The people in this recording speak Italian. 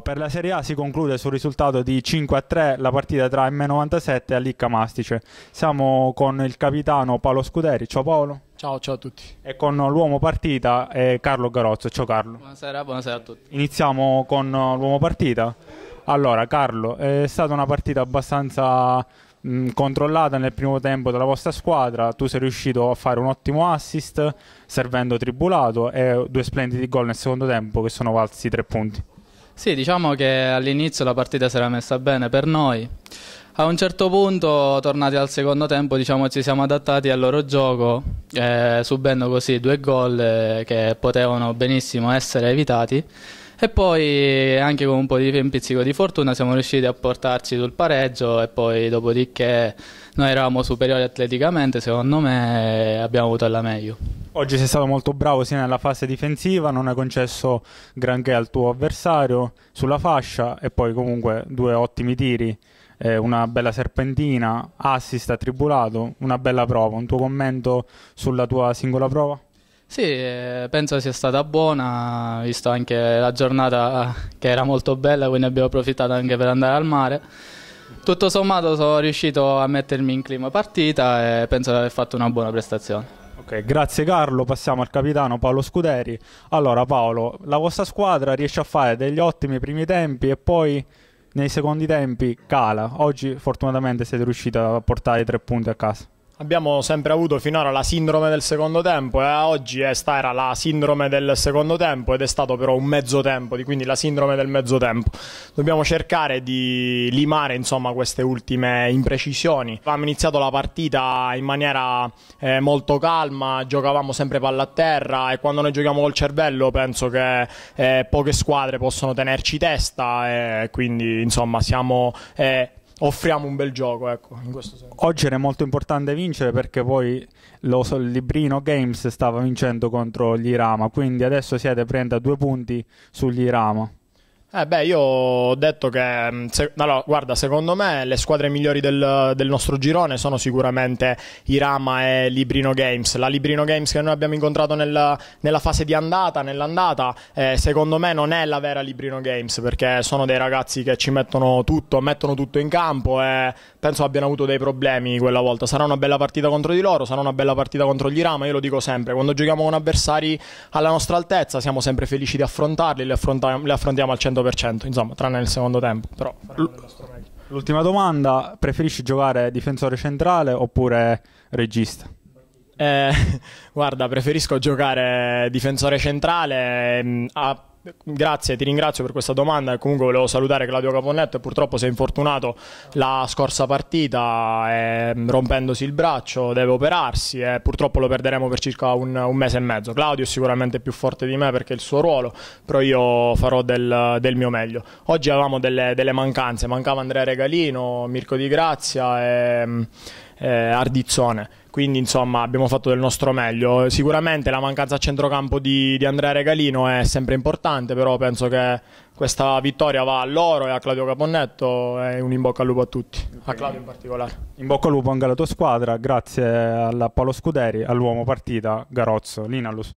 per la Serie A si conclude sul risultato di 5-3 la partita tra M97 e Alicca Mastice. Siamo con il capitano Paolo Scuderi. Ciao Paolo. Ciao, ciao a tutti. E con l'uomo partita è Carlo Garozzo. Ciao Carlo. Buonasera, buonasera a tutti. Iniziamo con l'uomo partita. Allora Carlo, è stata una partita abbastanza mh, controllata nel primo tempo dalla vostra squadra, tu sei riuscito a fare un ottimo assist servendo Tribulato e due splendidi gol nel secondo tempo che sono valsi tre punti. Sì, diciamo che all'inizio la partita si era messa bene per noi. A un certo punto, tornati al secondo tempo, diciamo, ci siamo adattati al loro gioco, eh, subendo così due gol eh, che potevano benissimo essere evitati. E poi anche con un po' di un pizzico di fortuna siamo riusciti a portarci sul pareggio e poi dopodiché noi eravamo superiori atleticamente, secondo me abbiamo avuto la meglio. Oggi sei stato molto bravo sia nella fase difensiva, non hai concesso granché al tuo avversario sulla fascia e poi comunque due ottimi tiri, eh, una bella serpentina, assist attribulato, una bella prova. Un tuo commento sulla tua singola prova? Sì, eh, penso sia stata buona, visto anche la giornata che era molto bella, quindi abbiamo approfittato anche per andare al mare. Tutto sommato sono riuscito a mettermi in clima partita e penso di aver fatto una buona prestazione. Ok, grazie Carlo. Passiamo al capitano Paolo Scuderi. Allora, Paolo, la vostra squadra riesce a fare degli ottimi primi tempi e poi nei secondi tempi cala. Oggi, fortunatamente, siete riusciti a portare tre punti a casa. Abbiamo sempre avuto finora la sindrome del secondo tempo e eh. oggi questa era la sindrome del secondo tempo ed è stato però un mezzo tempo, quindi la sindrome del mezzo tempo. Dobbiamo cercare di limare insomma, queste ultime imprecisioni. Abbiamo iniziato la partita in maniera eh, molto calma, giocavamo sempre palla a terra e quando noi giochiamo col cervello penso che eh, poche squadre possono tenerci testa e eh, quindi insomma siamo eh, offriamo un bel gioco. Ecco, Oggi era molto importante vincere perché poi lo so, il Librino Games stava vincendo contro gli Irama, quindi adesso siete prende a due punti sugli Irama. Eh beh, io ho detto che, mm, se, allora, guarda, secondo me le squadre migliori del, del, nostro girone sono sicuramente Irama e Librino Games. La Librino Games che noi abbiamo incontrato nel, nella fase di andata, nell'andata, eh, secondo me non è la vera Librino Games perché sono dei ragazzi che ci mettono tutto, mettono tutto in campo e penso abbiano avuto dei problemi quella volta. Sarà una bella partita contro di loro, sarà una bella partita contro gli Irama, io lo dico sempre, quando giochiamo con avversari alla nostra altezza siamo sempre felici di affrontarli, li, affronta, li affrontiamo al 100%. 100%, insomma, tranne nel secondo tempo, però faremo il nostro meglio. L'ultima domanda, preferisci giocare difensore centrale oppure regista? Eh, guarda, preferisco giocare difensore centrale mm, a Grazie, ti ringrazio per questa domanda e comunque volevo salutare Claudio Caponnetto purtroppo si è infortunato la scorsa partita eh, rompendosi il braccio, deve operarsi e eh, purtroppo lo perderemo per circa un, un, mese e mezzo. Claudio è sicuramente più forte di me perché è il suo ruolo, però io farò del, del mio meglio. Oggi avevamo delle, delle, mancanze, mancava Andrea Regalino, Mirko Di Grazia e mm, eh, Ardizzone quindi insomma abbiamo fatto del nostro meglio. Sicuramente la mancanza a centrocampo di, di Andrea Regalino è sempre importante, però penso che questa vittoria va a loro e a Claudio Caponnetto e un in bocca al lupo a tutti, okay. a Claudio in particolare. In bocca al lupo anche alla tua squadra, grazie a Paolo Scuderi, all'uomo partita Garozzo, Linalus.